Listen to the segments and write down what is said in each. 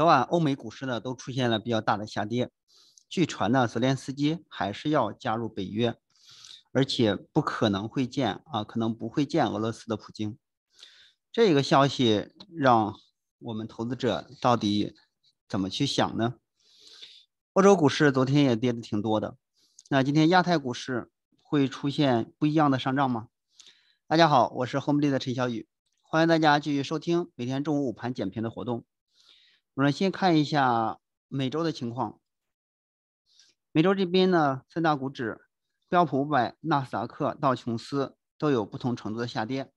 昨晚，欧美股市呢都出现了比较大的下跌。据传呢，泽连斯基还是要加入北约，而且不可能会见啊，可能不会见俄罗斯的普京。这个消息让我们投资者到底怎么去想呢？欧洲股市昨天也跌的挺多的，那今天亚太股市会出现不一样的上涨吗？大家好，我是 Home 的陈小雨，欢迎大家继续收听每天中午五盘点评的活动。我们先看一下美洲的情况。美洲这边呢，三大股指标普五百、纳斯达克、道琼斯都有不同程度的下跌，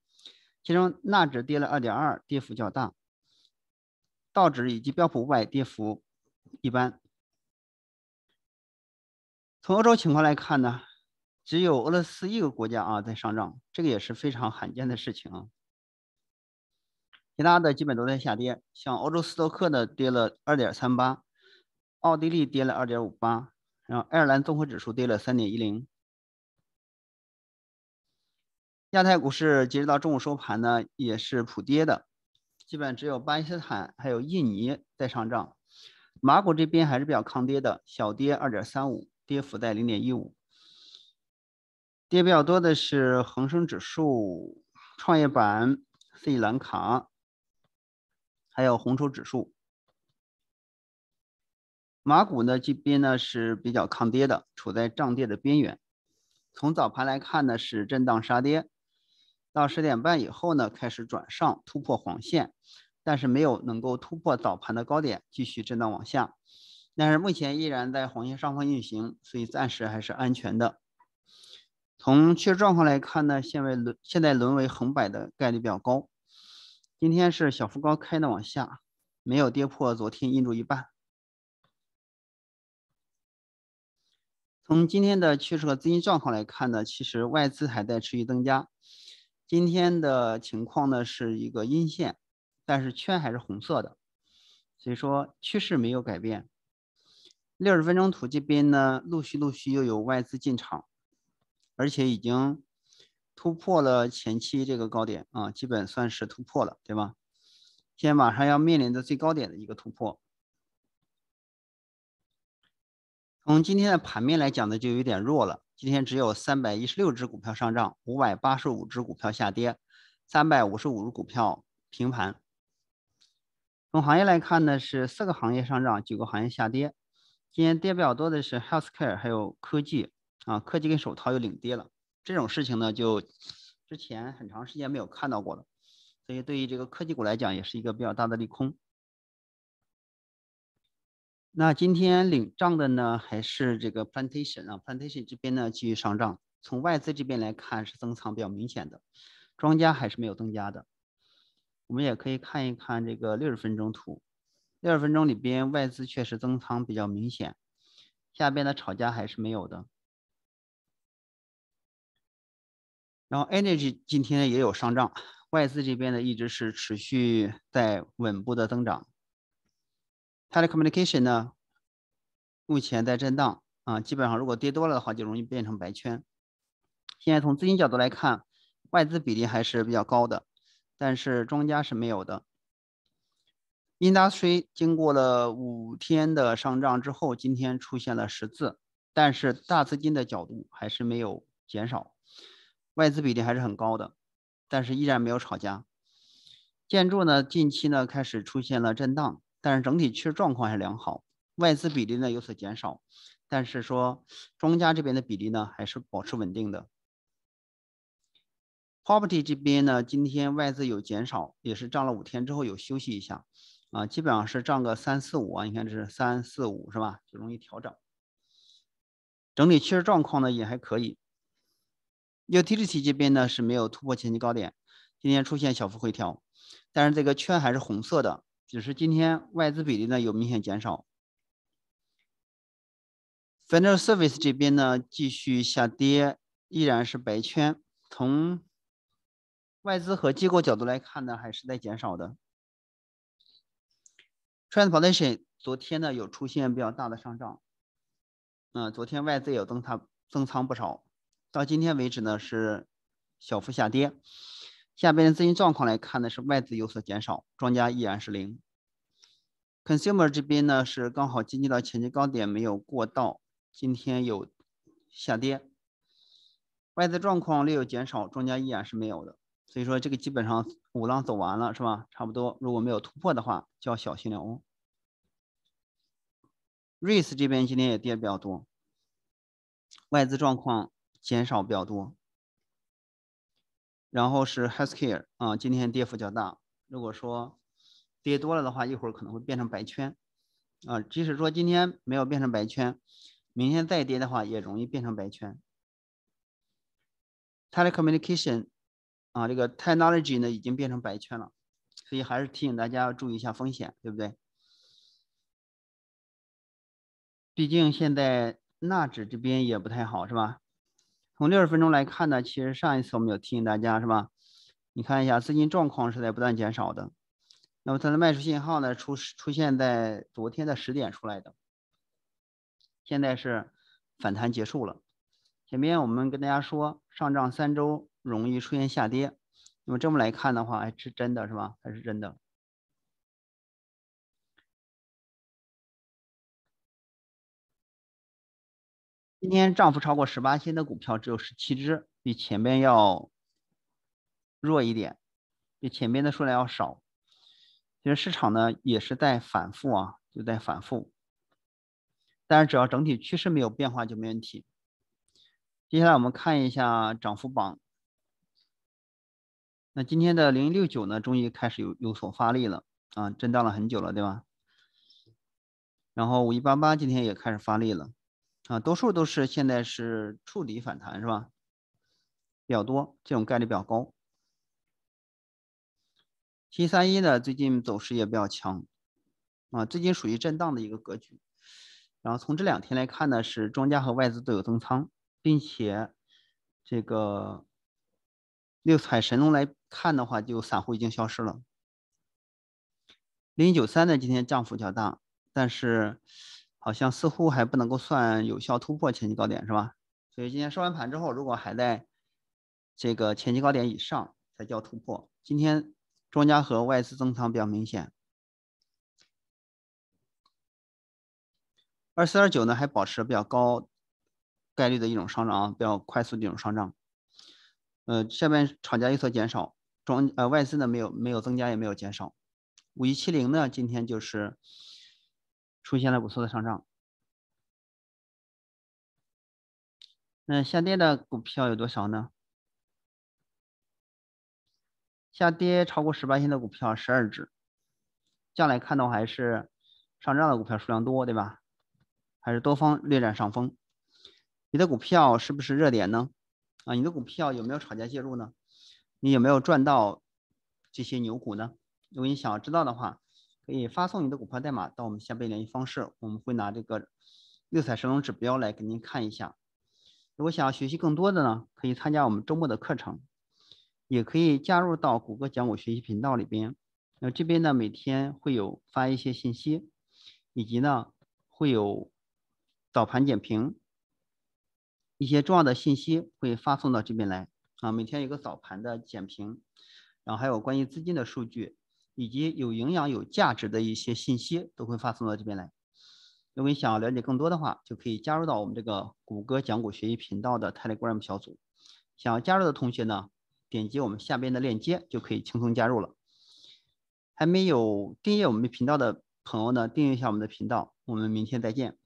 其中纳指跌了二点二，跌幅较大；道指以及标普五百跌幅一般。从欧洲情况来看呢，只有俄罗斯一个国家啊在上涨，这个也是非常罕见的事情。啊。其他的基本都在下跌，像欧洲斯托克呢跌了二点三八，奥地利跌了二点五八，然后爱尔兰综合指数跌了三点一零。亚太股市截止到中午收盘呢也是普跌的，基本只有巴基斯坦还有印尼在上涨。马股这边还是比较抗跌的，小跌二点三五，跌幅在零点一五。跌比较多的是恒生指数、创业板、斯里兰卡。还有红筹指数，马股呢这边呢是比较抗跌的，处在涨跌的边缘。从早盘来看呢是震荡杀跌，到十点半以后呢开始转上，突破黄线，但是没有能够突破早盘的高点，继续震荡往下。但是目前依然在黄线上方运行，所以暂时还是安全的。从趋势状况来看呢，现为沦现在沦为横摆的概率比较高。今天是小幅高开的，往下没有跌破昨天阴柱一半。从今天的趋势和资金状况来看呢，其实外资还在持续增加。今天的情况呢是一个阴线，但是圈还是红色的，所以说趋势没有改变。六十分钟图这边呢，陆续陆续又有外资进场，而且已经。突破了前期这个高点啊，基本算是突破了，对吧？现在马上要面临的最高点的一个突破。从今天的盘面来讲呢，就有点弱了。今天只有三百一十六只股票上涨，五百八十五只股票下跌，三百五十五只股票平盘。从行业来看呢，是四个行业上涨，九个行业下跌。今天跌比较多的是 health care 还有科技啊，科技跟手套又领跌了。这种事情呢，就之前很长时间没有看到过了，所以对于这个科技股来讲，也是一个比较大的利空。那今天领涨的呢，还是这个 plantation 啊，plantation 这边呢继续上涨。从外资这边来看，是增仓比较明显的，庄家还是没有增加的。我们也可以看一看这个六十分钟图，六十分钟里边外资确实增仓比较明显，下边的炒家还是没有的。然后，energy 今天也有上涨，外资这边呢一直是持续在稳步的增长。telecommunication 呢，目前在震荡啊，基本上如果跌多了的话，就容易变成白圈。现在从资金角度来看，外资比例还是比较高的，但是庄家是没有的。industry 经过了五天的上涨之后，今天出现了十字，但是大资金的角度还是没有减少。外资比例还是很高的，但是依然没有炒家。建筑呢，近期呢开始出现了震荡，但是整体趋势状况还是良好。外资比例呢有所减少，但是说庄家这边的比例呢还是保持稳定的。Property 这边呢，今天外资有减少，也是涨了五天之后有休息一下啊，基本上是涨个三四五啊，你看这是三四五是吧？就容易调整。整体趋势状况呢也还可以。U T y 这边呢是没有突破前期高点，今天出现小幅回调，但是这个圈还是红色的，只是今天外资比例呢有明显减少。f a n c i a l Service 这边呢继续下跌，依然是白圈，从外资和机构角度来看呢还是在减少的。Transportation 昨天呢有出现比较大的上涨，嗯，昨天外资有增仓增仓不少。到今天为止呢是小幅下跌，下边的资金状况来看呢是外资有所减少，庄家依然是零。Consumer 这边呢是刚好接近到前期高点没有过到，今天有下跌，外资状况略有减少，庄家依然是没有的。所以说这个基本上五浪走完了是吧？差不多，如果没有突破的话就要小心了哦。瑞士这边今天也跌比较多，外资状况。减少比较多，然后是 healthcare 啊，今天跌幅较大。如果说跌多了的话，一会儿可能会变成白圈啊。即使说今天没有变成白圈，明天再跌的话，也容易变成白圈。Telecommunication 啊，这个 technology 呢已经变成白圈了，所以还是提醒大家要注意一下风险，对不对？毕竟现在纳指这边也不太好，是吧？从六十分钟来看呢，其实上一次我们有提醒大家是吧？你看一下资金状况是在不断减少的，那么它的卖出信号呢出出现在昨天的十点出来的，现在是反弹结束了。前面我们跟大家说上涨三周容易出现下跌，那么这么来看的话还是真的是吧？还是真的。今天涨幅超过十八天的股票只有十七只，比前面要弱一点，比前面的数量要少。其实市场呢也是在反复啊，就在反复。但是只要整体趋势没有变化就没问题。接下来我们看一下涨幅榜。那今天的零六九呢，终于开始有有所发力了啊，震荡了很久了，对吧？然后五一八八今天也开始发力了。啊，多数都是现在是触底反弹是吧？比较多，这种概率比较高。七三一呢，最近走势也比较强啊，最近属于震荡的一个格局。然后从这两天来看呢，是庄家和外资都有增仓，并且这个六彩神龙来看的话，就散户已经消失了。零九三呢，今天涨幅较大，但是。好像似乎还不能够算有效突破前期高点，是吧？所以今天收完盘之后，如果还在这个前期高点以上，才叫突破。今天庄家和外资增仓比较明显，二四二九呢还保持比较高概率的一种上涨啊，比较快速的一种上涨。呃，下面厂家有所减少，庄呃外资呢没有没有增加也没有减少。五一七零呢今天就是。出现了不错的上涨。那下跌的股票有多少呢？下跌超过十八天的股票十二只。将来看的话，还是上涨的股票数量多，对吧？还是多方略占上风。你的股票是不是热点呢？啊，你的股票有没有炒家介入呢？你有没有赚到这些牛股呢？如果你想要知道的话。可以发送你的股票代码到我们下边联系方式，我们会拿这个六彩神龙指标来给您看一下。如果想要学习更多的呢，可以参加我们周末的课程，也可以加入到谷歌讲股学习频道里边。那这边呢每天会有发一些信息，以及呢会有早盘点评，一些重要的信息会发送到这边来啊。每天有个早盘的点评，然后还有关于资金的数据。以及有营养、有价值的一些信息都会发送到这边来。如果你想要了解更多的话，就可以加入到我们这个谷歌讲股学习频道的 Telegram 小组。想要加入的同学呢，点击我们下边的链接就可以轻松加入了。还没有订阅我们频道的朋友呢，订阅一下我们的频道。我们明天再见。